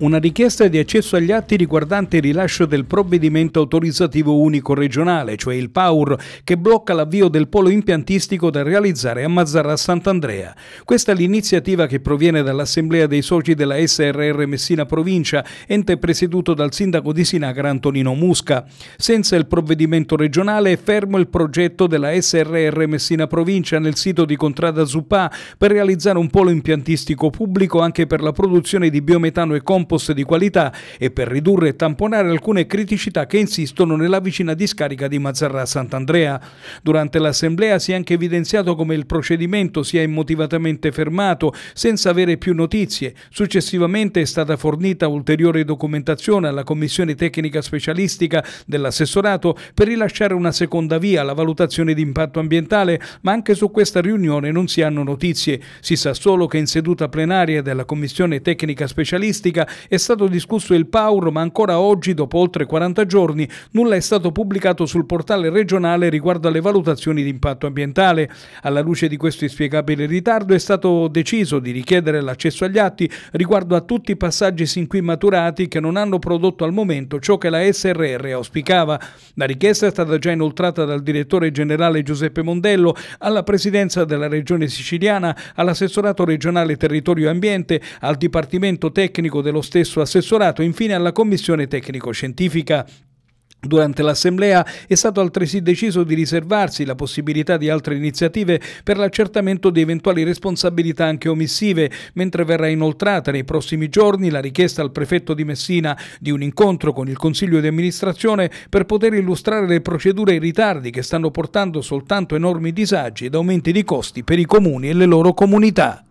una richiesta di accesso agli atti riguardante il rilascio del provvedimento autorizzativo unico regionale, cioè il PAUR, che blocca l'avvio del polo impiantistico da realizzare a Mazzarra Sant'Andrea. Questa è l'iniziativa che proviene dall'Assemblea dei soci della SRR Messina Provincia, ente presieduto dal sindaco di Sinagra Antonino Musca. Senza il provvedimento regionale è fermo il progetto della SRR Messina Provincia nel sito di Contrada Zuppà per realizzare un polo impiantistico pubblico anche per la produzione di biometano e compost compost di qualità e per ridurre e tamponare alcune criticità che insistono nella vicina discarica di Mazzarra Sant'Andrea. Durante l'assemblea si è anche evidenziato come il procedimento sia immotivatamente fermato senza avere più notizie. Successivamente è stata fornita ulteriore documentazione alla Commissione Tecnica Specialistica dell'assessorato per rilasciare una seconda via alla valutazione di impatto ambientale, ma anche su questa riunione non si hanno notizie. Si sa solo che in seduta plenaria della Commissione Tecnica Specialistica è stato discusso il Paur, ma ancora oggi, dopo oltre 40 giorni, nulla è stato pubblicato sul portale regionale riguardo alle valutazioni di impatto ambientale. Alla luce di questo inspiegabile ritardo è stato deciso di richiedere l'accesso agli atti riguardo a tutti i passaggi sin qui maturati che non hanno prodotto al momento ciò che la SRR auspicava. La richiesta è stata già inoltrata dal direttore generale Giuseppe Mondello alla presidenza della regione siciliana, all'assessorato regionale territorio e ambiente, al Dipartimento tecnico dello Stato stesso assessorato infine alla commissione tecnico-scientifica. Durante l'assemblea è stato altresì deciso di riservarsi la possibilità di altre iniziative per l'accertamento di eventuali responsabilità anche omissive, mentre verrà inoltrata nei prossimi giorni la richiesta al prefetto di Messina di un incontro con il Consiglio di amministrazione per poter illustrare le procedure e i ritardi che stanno portando soltanto enormi disagi ed aumenti di costi per i comuni e le loro comunità.